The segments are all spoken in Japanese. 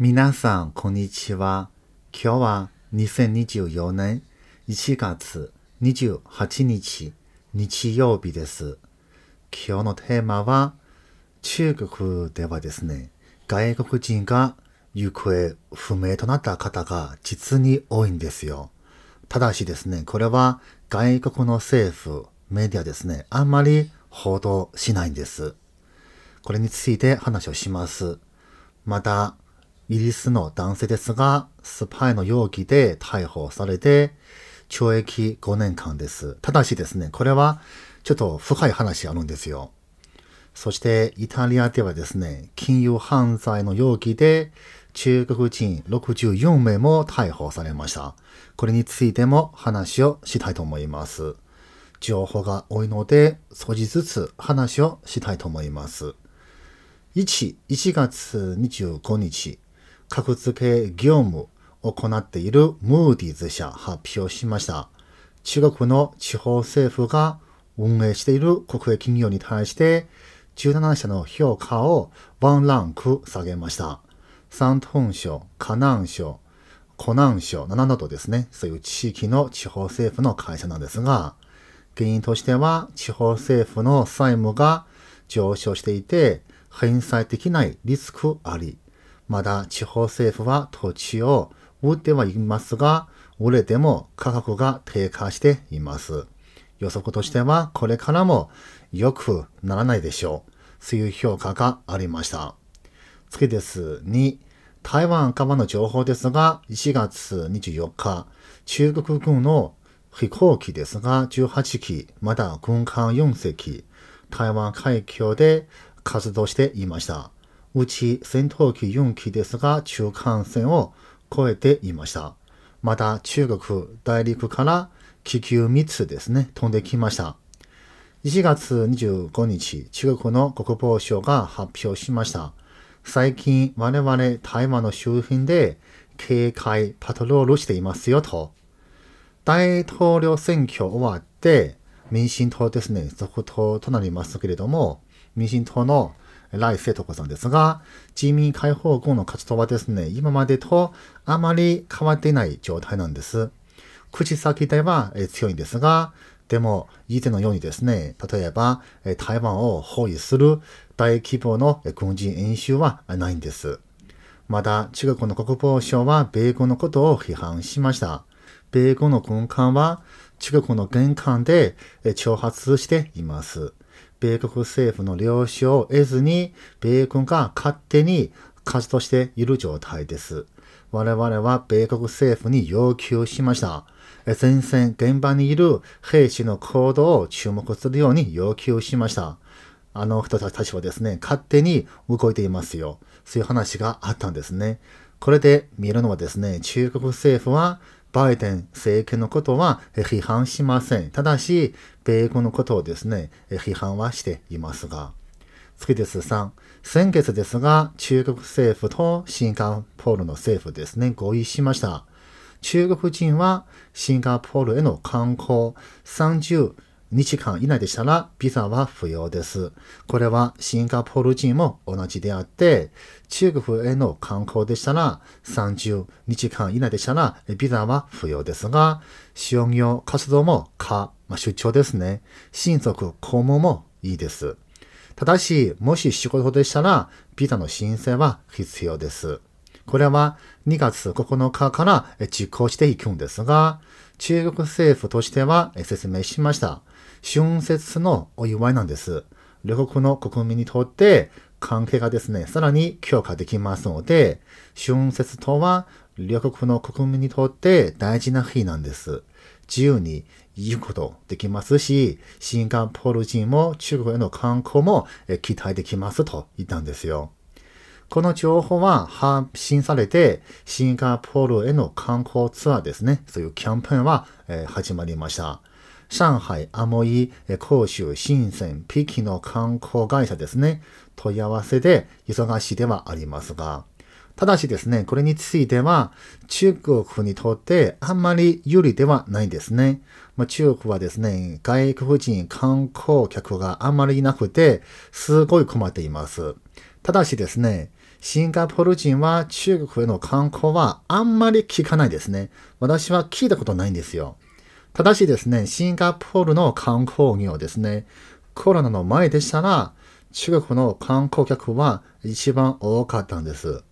皆さん、こんにちは。今日は2024年1月28日、日曜日です。今日のテーマは、中国ではですね、外国人が行方不明となった方が実に多いんですよ。ただしですね、これは外国の政府、メディアですね、あんまり報道しないんです。これについて話をします。また、イギリスの男性ですが、スパイの容疑で逮捕されて、懲役5年間です。ただしですね、これはちょっと深い話あるんですよ。そしてイタリアではですね、金融犯罪の容疑で中国人64名も逮捕されました。これについても話をしたいと思います。情報が多いので、少しずつ話をしたいと思います。1、1月25日、格付け業務を行っているムーディーズ社発表しました。中国の地方政府が運営している国営企業に対して17社の評価をワンランク下げました。山東省、河南省、湖南省などですね、そういう地域の地方政府の会社なんですが、原因としては地方政府の債務が上昇していて、返済できないリスクありまだ地方政府は土地を売ってはいますが、売れても価格が低下しています。予測としてはこれからも良くならないでしょう。そういう評価がありました。次です。2、台湾側の情報ですが、1月24日、中国軍の飛行機ですが、18機、まだ軍艦4隻、台湾海峡で活動していました。うち戦闘機4機ですが中間線を越えていました。また中国大陸から気球3つですね、飛んできました。1月25日、中国の国防省が発表しました。最近我々台湾の周辺で警戒パトロールしていますよと。大統領選挙終わって民進党ですね、続投となりますけれども、民進党の来世トコさんですが、自民解放後の活動はですね、今までとあまり変わっていない状態なんです。口先では強いんですが、でも、以前のようにですね、例えば、台湾を包囲する大規模の軍事演習はないんです。また、中国の国防省は米軍のことを批判しました。米軍の軍艦は中国の玄関で挑発しています。米国政府の了承を得ずに、米軍が勝手に活動している状態です。我々は米国政府に要求しました。前線、現場にいる兵士の行動を注目するように要求しました。あの人たちはですね、勝手に動いていますよ。そういう話があったんですね。これで見るのはですね、中国政府はバイデン政権のことは批判しません。ただし、米軍のことをですね、批判はしていますが。次です3。先月ですが、中国政府とシンガポールの政府ですね、合意しました。中国人はシンガポールへの観光30 2時間以内でしたらビザは不要です。これはシンガポール人も同じであって、中国への観光でしたら3二時間以内でしたらビザは不要ですが、商業活動もか、まあ、出張ですね。親族、公務もいいです。ただし、もし仕事でしたらビザの申請は必要です。これは2月9日から実行していくんですが、中国政府としては説明しました。春節のお祝いなんです。両国の国民にとって関係がですね、さらに強化できますので、春節とは両国の国民にとって大事な日なんです。自由に言うことできますし、シンガポール人も中国への観光も期待できますと言ったんですよ。この情報は発信されて、シンガポールへの観光ツアーですね、そういうキャンペーンは始まりました。上海、アモイ、広州、深セン、北京の観光会社ですね、問い合わせで忙しいではありますが、ただしですね、これについては、中国にとってあんまり有利ではないんですね。まあ、中国はですね、外国人観光客があんまりいなくて、すごい困っています。ただしですね、シンガポール人は中国への観光はあんまり聞かないですね。私は聞いたことないんですよ。ただしですね、シンガポールの観光業ですね、コロナの前でしたら、中国の観光客は一番多かったんです。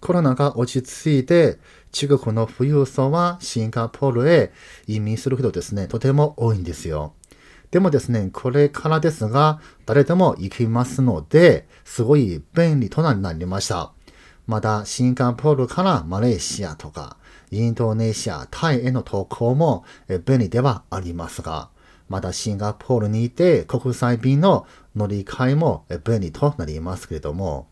コロナが落ち着いて、中国の富裕層はシンガポールへ移民する人ですね、とても多いんですよ。でもですね、これからですが、誰でも行きますので、すごい便利となりました。また、シンガポールからマレーシアとか、インドネシア、タイへの渡航も便利ではありますが、またシンガポールにいて国際便の乗り換えも便利となりますけれども、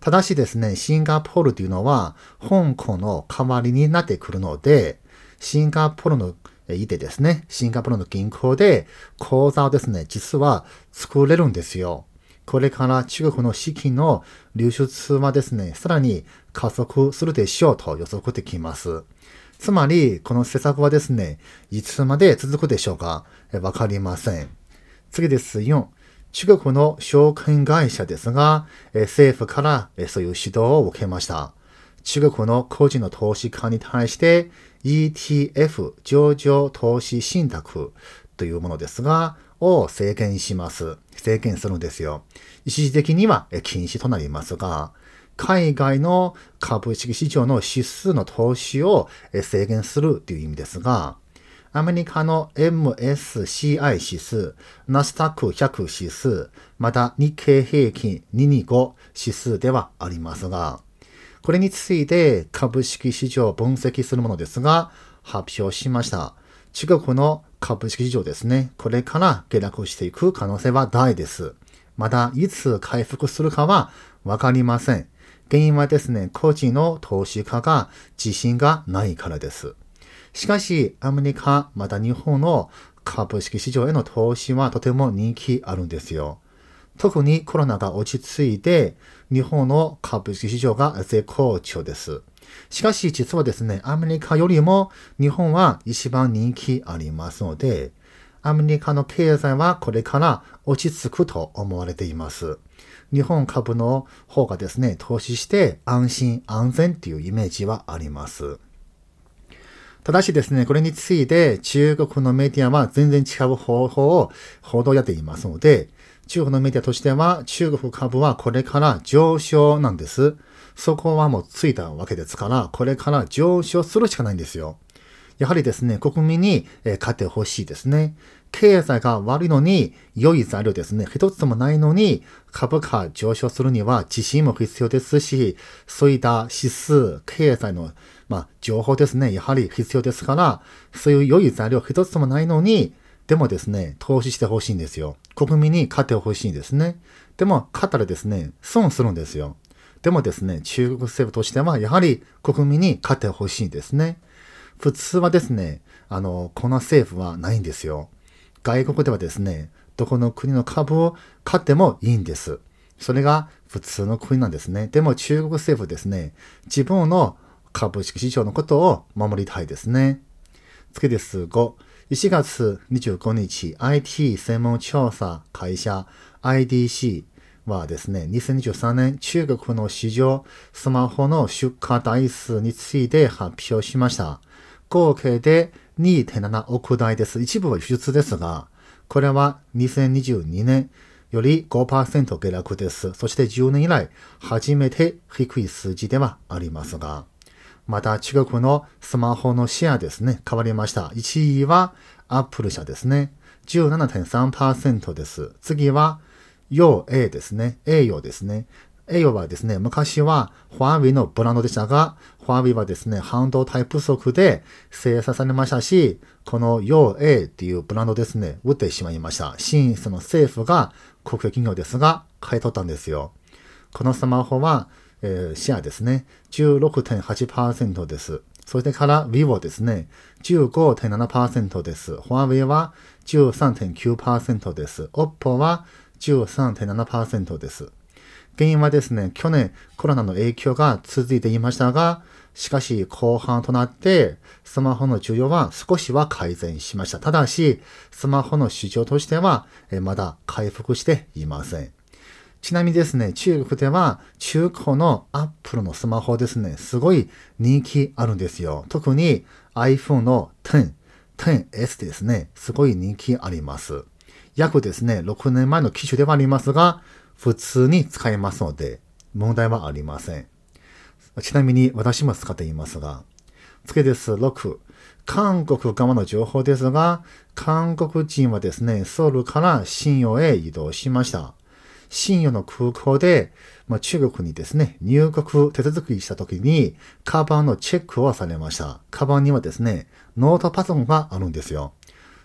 ただしですね、シンガポールというのは香港の代わりになってくるので、シンガポールのいてですね、シンガポールの銀行で口座をですね、実は作れるんですよ。これから中国の資金の流出はですね、さらに加速するでしょうと予測できます。つまり、この施策はですね、いつまで続くでしょうかわかりません。次です4。中国の証券会社ですが、政府からそういう指導を受けました。中国の個人の投資家に対して ETF 上場投資信託というものですが、を制限します。制限するんですよ。一時的には禁止となりますが、海外の株式市場の指数の投資を制限するという意味ですが、アメリカの MSCI 指数、ナスタック100指数、また日経平均225指数ではありますが、これについて株式市場を分析するものですが、発表しました。中国の株式市場ですね、これから下落していく可能性は大です。また、いつ回復するかはわかりません。原因はですね、個人の投資家が自信がないからです。しかし、アメリカ、また日本の株式市場への投資はとても人気あるんですよ。特にコロナが落ち着いて、日本の株式市場が絶好調です。しかし実はですね、アメリカよりも日本は一番人気ありますので、アメリカの経済はこれから落ち着くと思われています。日本株の方がですね、投資して安心安全っていうイメージはあります。ただしですね、これについて中国のメディアは全然違う方法を報道やっていますので、中国のメディアとしては、中国株はこれから上昇なんです。そこはもうついたわけですから、これから上昇するしかないんですよ。やはりですね、国民に、え勝ってほしいですね。経済が悪いのに、良い材料ですね、一つもないのに、株価上昇するには自信も必要ですし、そういった指数、経済の、まあ、情報ですね、やはり必要ですから、そういう良い材料一つもないのに、でもですね、投資してほしいんですよ。国民に勝ってほしいんですね。でも、勝ったらですね、損するんですよ。でもですね、中国政府としては、やはり国民に勝ってほしいんですね。普通はですね、あの、この政府はないんですよ。外国ではですね、どこの国の株を買ってもいいんです。それが普通の国なんですね。でも中国政府ですね、自分の株式市場のことを守りたいですね。次です。5、1月25日、IT 専門調査会社 IDC はですね、2023年中国の市場スマホの出荷台数について発表しました。合計で2.7億台です。一部は輸出ですが、これは2022年より5%下落です。そして10年以来、初めて低い数字ではありますが、また中国のスマホのシェアですね、変わりました。1位はアップル社ですね。17.3%です。次は、ヨ A ですね。A ヨですね。A ヨはですね、昔は華為のブランドでしたが、華為はですね、半導体不足で制産されましたし、このヨ A っていうブランドですね、売ってしまいました。新その政府が国営企業ですが、買い取ったんですよ。このスマホはえー、シェアですね。16.8%です。そしてから vivo ですね。15.7%です。ファーウェイは13.9%です。oppo は13.7%です。原因はですね、去年コロナの影響が続いていましたが、しかし後半となってスマホの需要は少しは改善しました。ただし、スマホの市場としてはまだ回復していません。ちなみにですね、中国では中古のアップルのスマホですね、すごい人気あるんですよ。特に iPhone の10、10S ですね、すごい人気あります。約ですね、6年前の機種ではありますが、普通に使えますので、問題はありません。ちなみに私も使っていますが、次です。6、韓国側の情報ですが、韓国人はですね、ソウルから新洋へ移動しました。深夜の空港で、まあ、中国にですね、入国手続きした時に、カバンのチェックをされました。カバンにはですね、ノートパソコンがあるんですよ。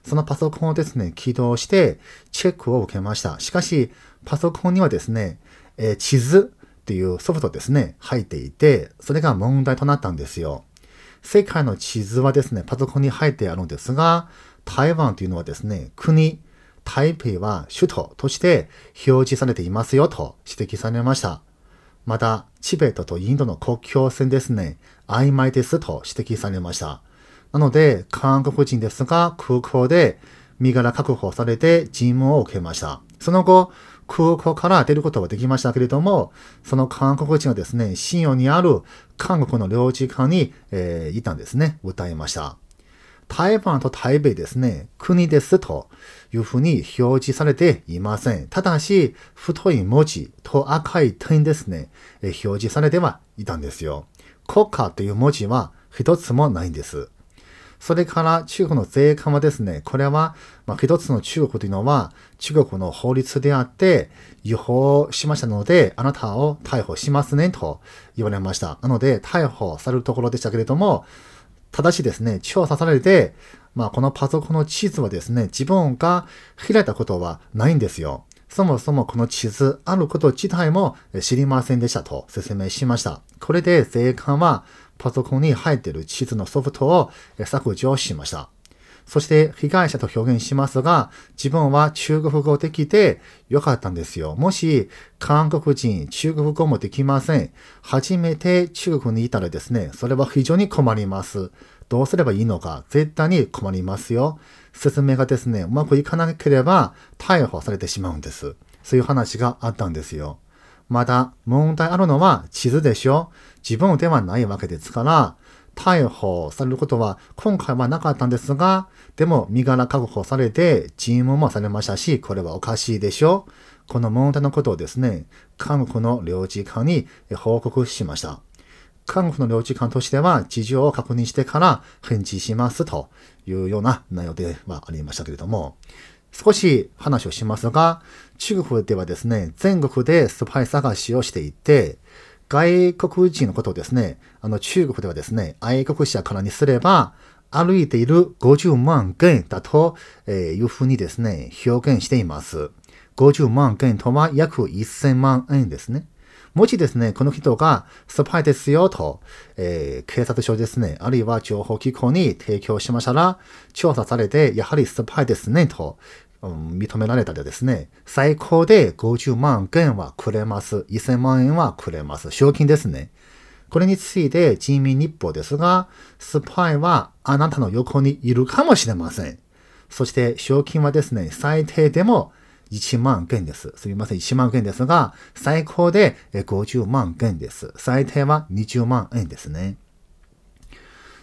そのパソコンをですね、起動して、チェックを受けました。しかし、パソコンにはですね、えー、地図っていうソフトですね、入っていて、それが問題となったんですよ。世界の地図はですね、パソコンに入ってあるんですが、台湾というのはですね、国、台北は首都として表示されていますよと指摘されました。また、チベットとインドの国境線ですね、曖昧ですと指摘されました。なので、韓国人ですが空港で身柄確保されて尋問を受けました。その後、空港から出ることはできましたけれども、その韓国人はですね、信用にある韓国の領事館に、えー、いたんですね、歌いました。台湾と台北ですね、国ですというふうに表示されていません。ただし、太い文字と赤い点ですね、表示されてはいたんですよ。国家という文字は一つもないんです。それから中国の税関はですね、これは、ま一つの中国というのは中国の法律であって違法しましたので、あなたを逮捕しますねと言われました。なので、逮捕されるところでしたけれども、ただしですね、調査されて、まあ、このパソコンの地図はですね、自分が開いたことはないんですよ。そもそもこの地図あること自体も知りませんでしたと説明しました。これで税関はパソコンに入っている地図のソフトを削除しました。そして被害者と表現しますが、自分は中国語できてよかったんですよ。もし、韓国人、中国語もできません。初めて中国にいたらですね、それは非常に困ります。どうすればいいのか、絶対に困りますよ。説明がですね、うまくいかなければ逮捕されてしまうんです。そういう話があったんですよ。また、問題あるのは地図でしょ自分ではないわけですから、逮捕されることは今回はなかったんですが、でも身柄確保されて尋問もされましたし、これはおかしいでしょう。この問題のことをですね、韓国の領事館に報告しました。韓国の領事館としては事情を確認してから返事しますというような内容ではありましたけれども、少し話をしますが、中国ではですね、全国でスパイ探しをしていて、外国人のことをですね、あの中国ではですね、愛国者からにすれば、歩いている50万元だというふうにですね、表現しています。50万元とは約1000万円ですね。もしですね、この人がスパイですよと、えー、警察署ですね、あるいは情報機構に提供しましたら、調査されて、やはりスパイですねと、うん、認められたらですね、最高で50万元はくれます。1000万円はくれます。賞金ですね。これについて人民日報ですが、スパイはあなたの横にいるかもしれません。そして賞金はですね、最低でも1万元です。すみません、1万元ですが、最高で50万元です。最低は20万円ですね。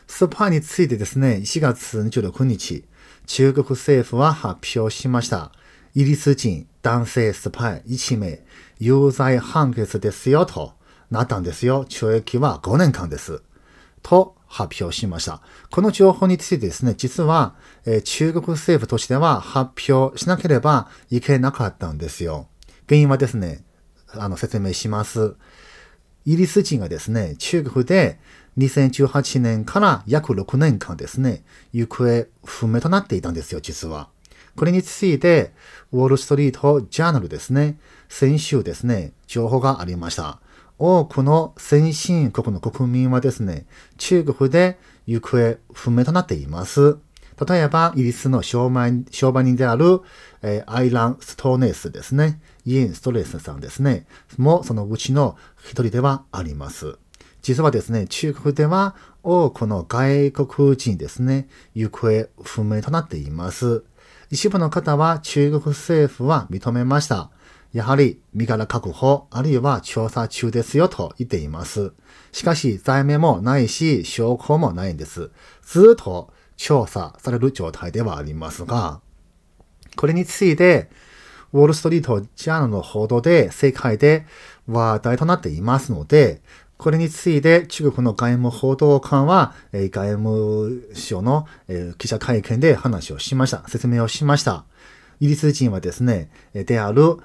スパイについてですね、4月26日、中国政府は発表しました。イギリス人男性スパイ1名、有罪判決ですよとなったんですよ。懲役は5年間です。と発表しました。この情報についてですね、実は、え中国政府としては発表しなければいけなかったんですよ。原因はですね、あの説明します。イギリス人がですね、中国で2018年から約6年間ですね、行方不明となっていたんですよ、実は。これについて、ウォール・ストリート・ジャーナルですね、先週ですね、情報がありました。多くの先進国の国民はですね、中国で行方不明となっています。例えば、イギリスの商売商売人である、えー、アイラン・ストーネスですね、イエン・ストレスさんですね、もそのうちの一人ではあります。実はですね、中国では多くの外国人ですね、行方不明となっています。一部の方は中国政府は認めました。やはり身柄確保、あるいは調査中ですよと言っています。しかし、罪名もないし、証拠もないんです。ずっと調査される状態ではありますが、これについて、ウォールストリートジャーナルの報道で世界で話題となっていますので、これについて中国の外務報道官は、外務省の、記者会見で話をしました。説明をしました。イギリス人はですね、である、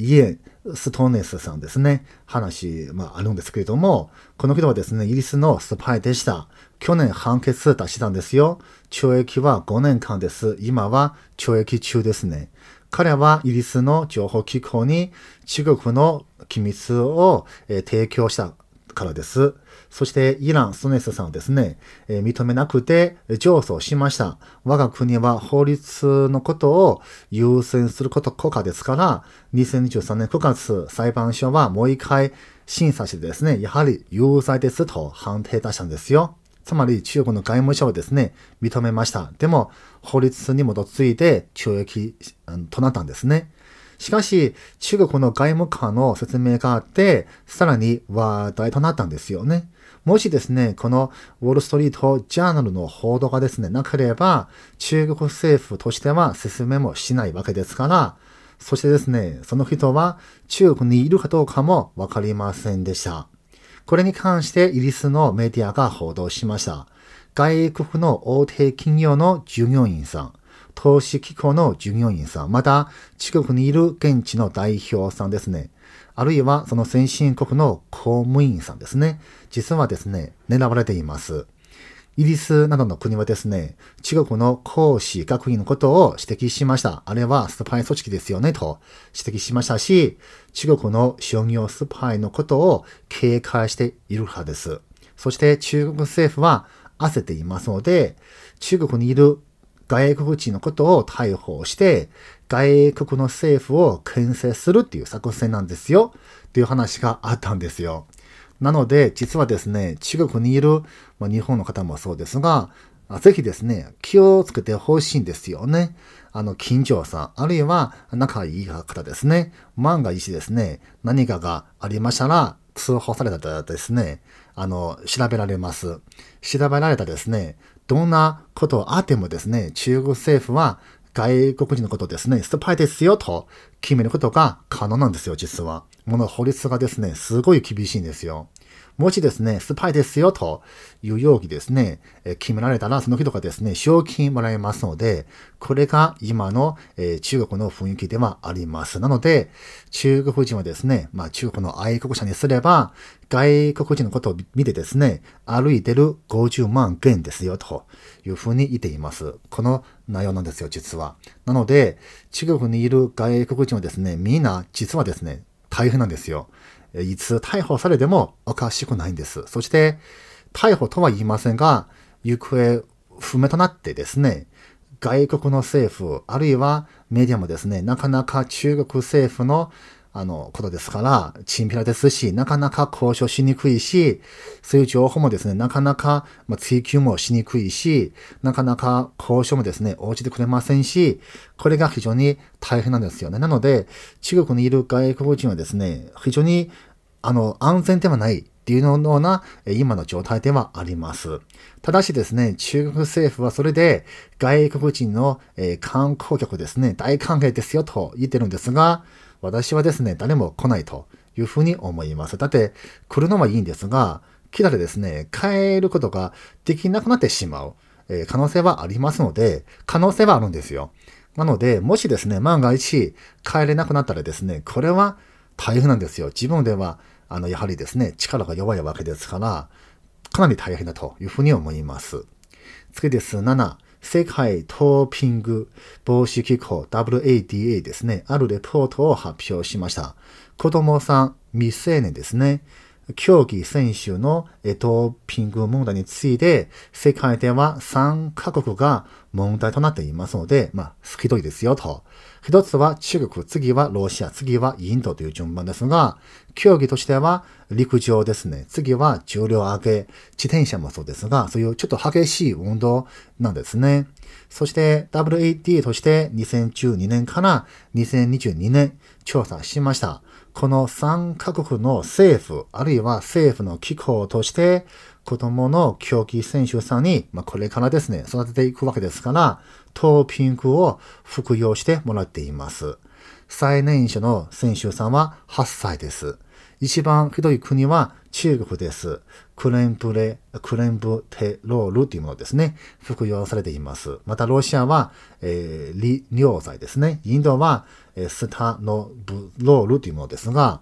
イエン・ストーネスさんですね、話、まあ、あるんですけれども、この人はですね、イギリスのスパイでした。去年判決出したんですよ。懲役は5年間です。今は懲役中ですね。彼はイギリスの情報機構に中国の機密を、提供したからです。そしてイラン・スネスさんはですね、えー、認めなくて上訴しました。我が国は法律のことを優先すること国家ですから、2023年9月、裁判所はもう一回審査してですね、やはり有罪ですと判定出したんですよ。つまり中国の外務省はですね、認めました。でも、法律に基づいて懲役となったんですね。しかし、中国の外務官の説明があって、さらに話題となったんですよね。もしですね、このウォールストリートジャーナルの報道がですね、なければ、中国政府としては説明もしないわけですから、そしてですね、その人は中国にいるかどうかもわかりませんでした。これに関してイギリスのメディアが報道しました。外国の大手企業の従業員さん。投資機構の従業員さん、また中国にいる現地の代表さんですね。あるいはその先進国の公務員さんですね。実はですね、狙われています。イギリスなどの国はですね、中国の講師学院のことを指摘しました。あれはスパイ組織ですよね、と指摘しましたし、中国の商業スパイのことを警戒している派です。そして中国政府は焦っていますので、中国にいる外国人のことを逮捕して、外国の政府を牽制するっていう作戦なんですよ、っていう話があったんですよ。なので、実はですね、中国にいる、まあ、日本の方もそうですが、ぜひですね、気をつけてほしいんですよね。あの、緊張さん、あるいは仲いい方ですね。万が一ですね、何かがありましたら、通報されたらですね、あの、調べられます。調べられたですね、どんなことあってもですね、中国政府は外国人のことですね、スパイですよと決めることが可能なんですよ、実は。もの法律がですね、すごい厳しいんですよ。もしですね、スパイですよという容疑ですね、え決められたら、その人がですね、賞金もらえますので、これが今の、え中国の雰囲気ではあります。なので、中国人はですね、まあ中国の愛国者にすれば、外国人のことを見てですね、歩いてる50万元ですよというふうに言っています。この内容なんですよ、実は。なので、中国にいる外国人はですね、みんな実はですね、大変なんですよ。いつ逮捕されてもおかしくないんです。そして、逮捕とは言いませんが、行方不明となってですね、外国の政府、あるいはメディアもですね、なかなか中国政府のあの、ことですから、チンピラですし、なかなか交渉しにくいし、そういう情報もですね、なかなか、ま追求もしにくいし、なかなか交渉もですね、応じてくれませんし、これが非常に大変なんですよね。なので、中国にいる外国人はですね、非常に、あの、安全ではないっていうような今の状態ではあります。ただしですね、中国政府はそれで外国人の観光客ですね、大歓迎ですよと言ってるんですが、私はですね、誰も来ないというふうに思います。だって、来るのはいいんですが、キラでですね、帰ることができなくなってしまう、えー、可能性はありますので、可能性はあるんですよ。なので、もしですね、万が一帰れなくなったらですね、これは大変なんですよ。自分では、あの、やはりですね、力が弱いわけですから、かなり大変だというふうに思います。次です。7。世界トーピング防止機構 WADA ですね、あるレポートを発表しました。子供さん、未成年ですね。競技選手のトーピング問題について、世界では3カ国が問題となっていますので、まあ、きどいですよと。一つは中国、次はロシア、次はインドという順番ですが、競技としては陸上ですね。次は重量上げ、自転車もそうですが、そういうちょっと激しい運動なんですね。そして WAT として2012年から2022年調査しました。この3カ国の政府、あるいは政府の機構として、子供の競技選手さんに、まあ、これからですね、育てていくわけですから、トーピングを服用してもらっています。最年少の選手さんは8歳です。一番ひどい国は中国です。クレンブレ、クレンブテロールというものですね。服用されています。またロシアは、えー、利尿剤ですね。インドは、えー、スタノブロールというものですが、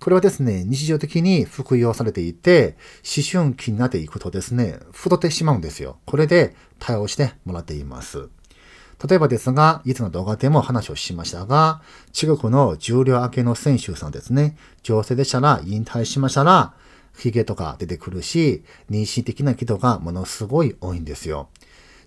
これはですね、日常的に服用されていて、思春期になっていくとですね、太ってしまうんですよ。これで対応してもらっています。例えばですが、いつの動画でも話をしましたが、中国の重量明けの選手さんですね、女性でしたら引退しましたら、髭とか出てくるし、妊娠的な度がものすごい多いんですよ。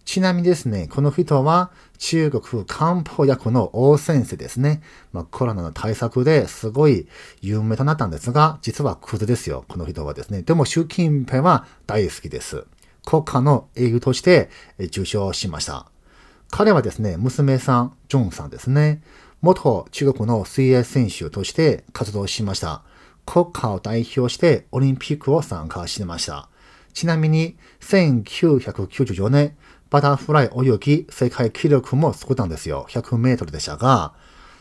ちなみにですね、この人は中国漢方薬の王先生ですね。まあ、コロナの対策ですごい有名となったんですが、実はクズですよ、この人はですね。でも習近平は大好きです。国家の英雄として受賞しました。彼はですね、娘さん、ジョンさんですね。元中国の水泳選手として活動しました。国家を代表してオリンピックを参加してました。ちなみに、1994年、バタフライ泳ぎ世界記録も作ったんですよ。100メートルでしたが、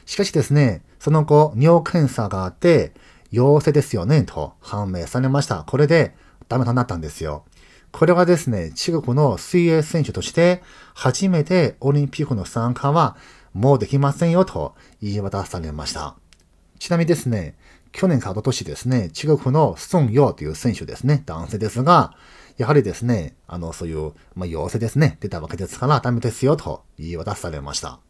しかしですね、その後、尿検査があって、陽性ですよね、と判明されました。これで、ダメとなったんですよ。これはですね、中国の水泳選手として、初めてオリンピックの参加は、もうできませんよ、と言い渡されました。ちなみにですね、去年か一昨年ですね、中国の孫陽という選手ですね、男性ですが、やはりですね、あの、そういう、まあ、要請ですね、出たわけですから、ダメですよ、と言い渡されました。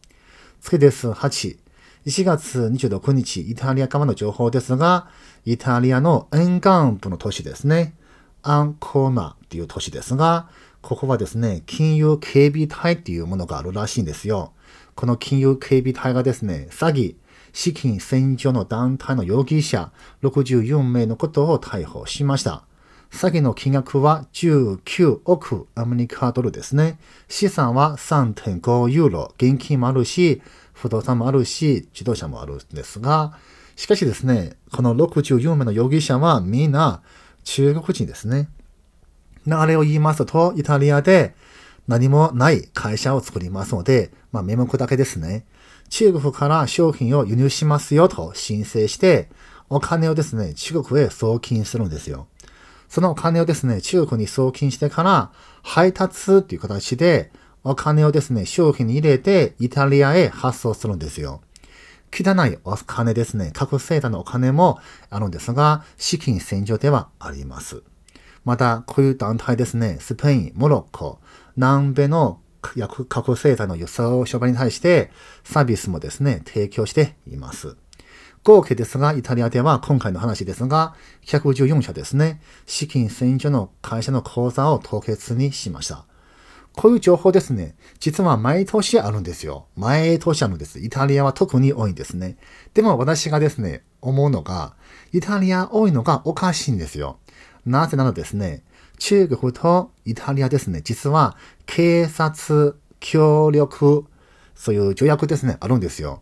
次です。8。1月26日、イタリア側の情報ですが、イタリアの沿岸部の都市ですね、アンコーナっていう都市ですが、ここはですね、金融警備隊っていうものがあるらしいんですよ。この金融警備隊がですね、詐欺、資金洗浄の団体の容疑者64名のことを逮捕しました。詐欺の金額は19億アメリカドルですね。資産は3.5ユーロ。現金もあるし、不動産もあるし、自動車もあるんですが、しかしですね、この64名の容疑者はみんな中国人ですね。あれを言いますと、イタリアで何もない会社を作りますので、まあ、名目だけですね。中国から商品を輸入しますよと申請して、お金をですね、中国へ送金するんですよ。そのお金をですね、中国に送金してから、配達っていう形で、お金をですね、商品に入れて、イタリアへ発送するんですよ。汚いお金ですね、覚醒団のお金もあるんですが、資金洗浄ではあります。また、こういう団体ですね、スペイン、モロッコ、南米の覚醒剤の輸送商場に対して、サービスもですね、提供しています。合計ですが、イタリアでは今回の話ですが、114社ですね、資金洗浄の会社の口座を凍結にしました。こういう情報ですね、実は毎年あるんですよ。毎年あるんです。イタリアは特に多いんですね。でも私がですね、思うのが、イタリア多いのがおかしいんですよ。なぜならですね、中国とイタリアですね、実は警察協力、そういう条約ですね、あるんですよ。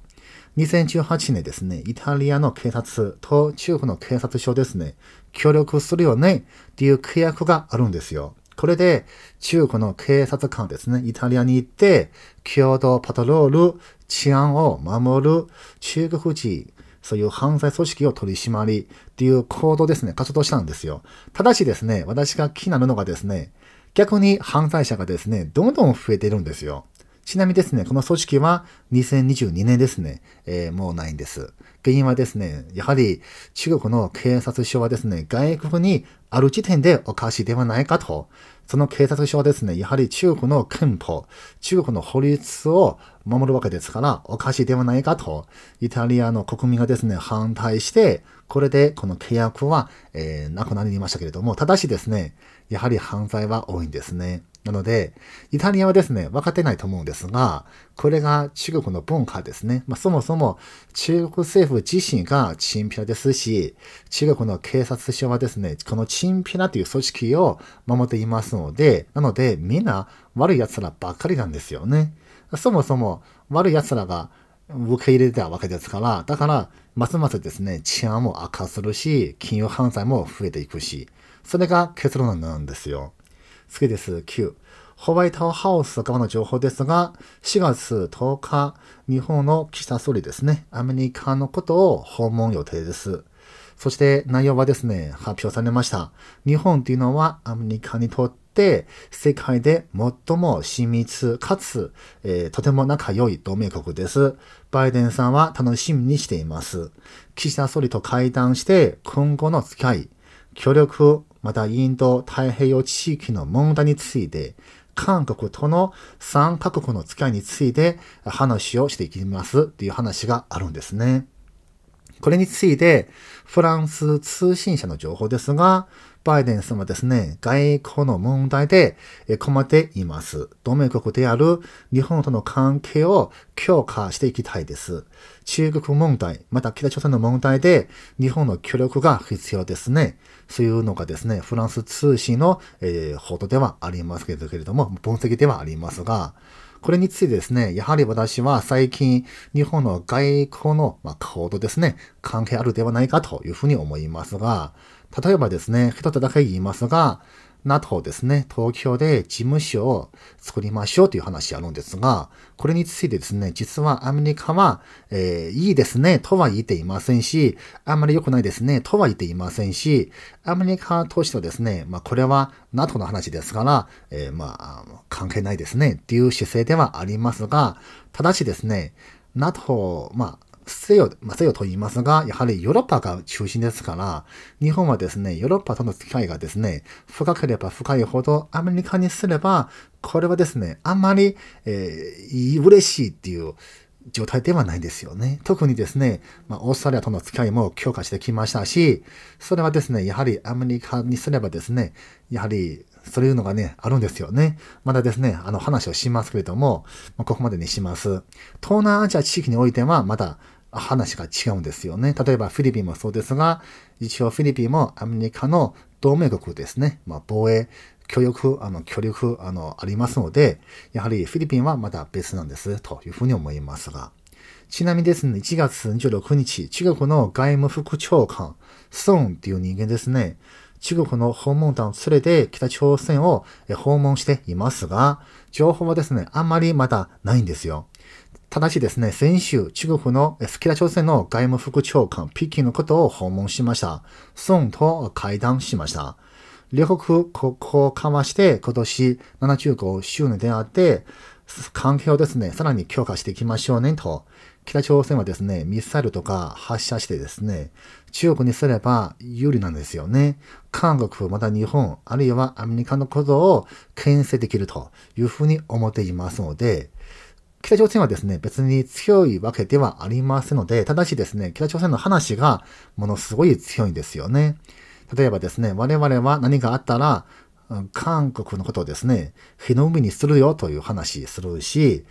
2018年ですね、イタリアの警察と中国の警察署ですね、協力するよねっていう契約があるんですよ。これで、中国の警察官ですね、イタリアに行って、共同パトロール、治安を守る、中国人、そういう犯罪組織を取り締まりっていう行動ですね、活動したんですよ。ただしですね、私が気になるのがですね、逆に犯罪者がですね、どんどん増えてるんですよ。ちなみにですね、この組織は2022年ですね、えー、もうないんです。原因はですね、やはり中国の警察署はですね、外国にある時点でおかしいではないかと。その警察署はですね、やはり中国の憲法、中国の法律を守るわけですから、おかしいではないかと。イタリアの国民がですね、反対して、これでこの契約は、えー、なくなりましたけれども、ただしですね、やはり犯罪は多いんですね。なので、イタリアはですね、分かってないと思うんですが、これが中国の文化ですね。まあ、そもそも中国政府自身がチンピラですし、中国の警察署はですね、このチンピラという組織を守っていますので、なので、みんな悪い奴らばっかりなんですよね。そもそも悪い奴らが受け入れてたわけですから、だから、ますますですね、治安も悪化するし、金融犯罪も増えていくし、それが結論なんですよ。次です。9。ホワイトハウス側の情報ですが、4月10日、日本の岸田総理ですね、アメリカのことを訪問予定です。そして内容はですね、発表されました。日本というのはアメリカにとって世界で最も親密かつ、えー、とても仲良い同盟国です。バイデンさんは楽しみにしています。岸田総理と会談して今後の付き合い、協力、またインド太平洋地域の問題について、韓国との3カ国の付き合いについて話をしていきますっていう話があるんですね。これについて、フランス通信社の情報ですが、バイデンさんはですね、外交の問題で困っています。同盟国である日本との関係を強化していきたいです。中国問題、また北朝鮮の問題で日本の協力が必要ですね。そういうのがですね、フランス通信の、えー、報道ではありますけれども、分析ではありますが、これについてですね、やはり私は最近、日本の外交の、まあ、行動ですね、関係あるではないかというふうに思いますが、例えばですね、一つだけ言いますが、なとですね、東京で事務所を作りましょうという話あるんですが、これについてですね、実はアメリカは、えー、いいですね、とは言っていませんし、あんまり良くないですね、とは言っていませんし、アメリカとしてはですね、まあこれは NATO の話ですから、えー、まあ関係ないですね、っていう姿勢ではありますが、ただしですね、NATO、まあ西洋、まあ、西洋と言いますが、やはりヨーロッパが中心ですから、日本はですね、ヨーロッパとの付き合いがですね、深ければ深いほどアメリカにすれば、これはですね、あんまり、えー、嬉しいっていう状態ではないですよね。特にですね、まあ、オーストラリアとの付き合いも強化してきましたし、それはですね、やはりアメリカにすればですね、やはりそういうのがね、あるんですよね。まだですね、あの話をしますけれども、まあ、ここまでにします。東南アジア地域においては、まだ話が違うんですよね。例えばフィリピンもそうですが、一応フィリピンもアメリカの同盟国ですね。まあ、防衛、協力、あの、協力、あの、ありますので、やはりフィリピンはまだ別なんです、というふうに思いますが。ちなみにですね、1月26日、中国の外務副長官、ソンっていう人間ですね、中国の訪問団を連れて北朝鮮を訪問していますが、情報はですね、あんまりまだないんですよ。ただしですね、先週、中国の北朝鮮の外務副長官、北京のことを訪問しました。孫と会談しました。両国国交を交わして、今年75周年であって、関係をですね、さらに強化していきましょうねと。北朝鮮はですね、ミサイルとか発射してですね、中国にすれば有利なんですよね。韓国、また日本、あるいはアメリカのことを牽制できるというふうに思っていますので、北朝鮮はですね、別に強いわけではありませんので、ただしですね、北朝鮮の話がものすごい強いんですよね。例えばですね、我々は何かあったら、韓国のことをですね、火の海にするよという話するし、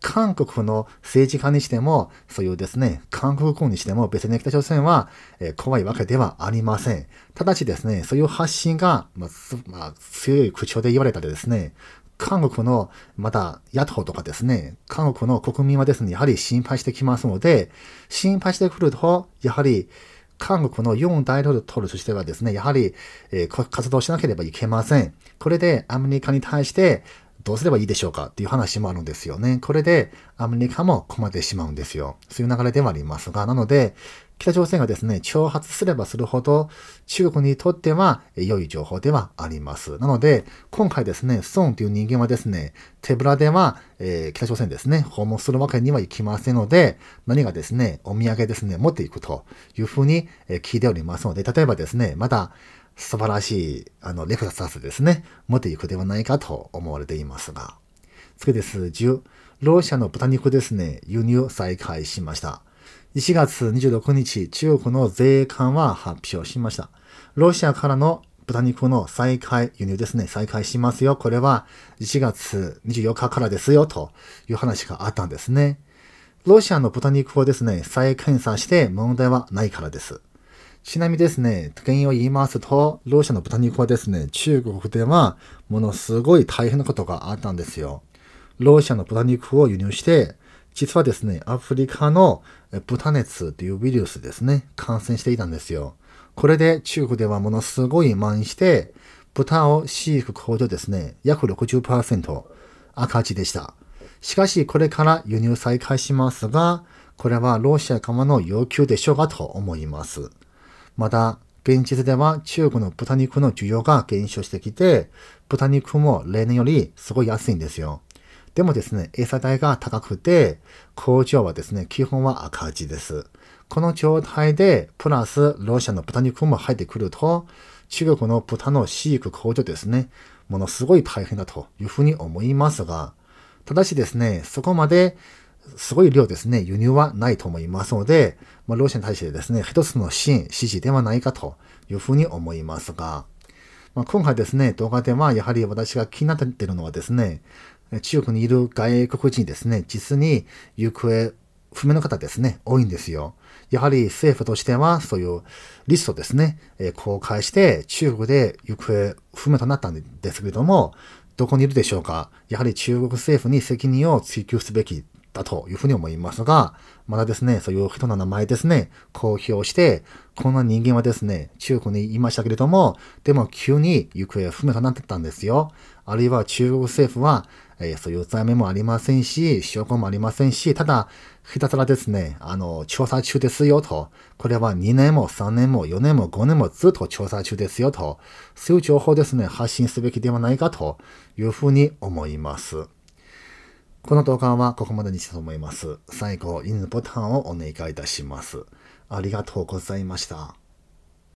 韓国の政治家にしても、そういうですね、韓国軍にしても別に北朝鮮は、え怖いわけではありません。ただしですね、そういう発信が、まあ、まあ、強い口調で言われたりですね、韓国の、また、野党とかですね、韓国の国民はですね、やはり心配してきますので、心配してくると、やはり、韓国の4大統領としてはですね、やはり、えー、活動しなければいけません。これでアメリカに対してどうすればいいでしょうかっていう話もあるんですよね。これでアメリカも困ってしまうんですよ。そういう流れではありますが、なので、北朝鮮がですね、挑発すればするほど、中国にとっては良い情報ではあります。なので、今回ですね、ンという人間はですね、手ぶらでは、えー、北朝鮮ですね、訪問するわけにはいきませんので、何がですね、お土産ですね、持っていくというふうに聞いておりますので、例えばですね、まだ、素晴らしい、あの、レクサスですね、持っていくではないかと思われていますが。次です。10、ロシアの豚肉ですね、輸入再開しました。1月26日、中国の税関は発表しました。ロシアからの豚肉の再開、輸入ですね、再開しますよ。これは1月24日からですよ、という話があったんですね。ロシアの豚肉をですね、再検査して問題はないからです。ちなみにですね、特権を言いますと、ローシアの豚肉はですね、中国ではものすごい大変なことがあったんですよ。ローシアの豚肉を輸入して、実はですね、アフリカの豚熱というウイルスですね、感染していたんですよ。これで中国ではものすごい蔓延して、豚を飼育工場ですね、約60%赤字でした。しかし、これから輸入再開しますが、これはロシア側の要求でしょうかと思います。また、現実では中国の豚肉の需要が減少してきて、豚肉も例年よりすごい安いんですよ。でもですね、餌代が高くて、工場はですね、基本は赤字です。この状態で、プラスロシアの豚肉も入ってくると、中国の豚の飼育工場ですね、ものすごい大変だというふうに思いますが、ただしですね、そこまですごい量ですね、輸入はないと思いますので、まあ、ロシアに対してですね、一つの支援、支持ではないかというふうに思いますが、まあ、今回ですね、動画ではやはり私が気になっているのはですね、中国にいる外国人ですね、実に行方不明の方ですね、多いんですよ。やはり政府としては、そういうリストですね、え公開して、中国で行方不明となったんですけれども、どこにいるでしょうかやはり中国政府に責任を追及すべきったというふうに思いますが、まだですね、そういう人の名前ですね、公表して、こんな人間はですね、中国にいましたけれども、でも急に行方不明となってたんですよ。あるいは中国政府は、えー、そういう罪名もありませんし、証拠もありませんし、ただ、ひたすらですね、あの、調査中ですよと、これは2年も3年も4年も5年もずっと調査中ですよと、そういう情報ですね、発信すべきではないかというふうに思います。この投稿はここまでにしたと思います。最後、犬ね。ボタンをお願いいたします。ありがとうございました。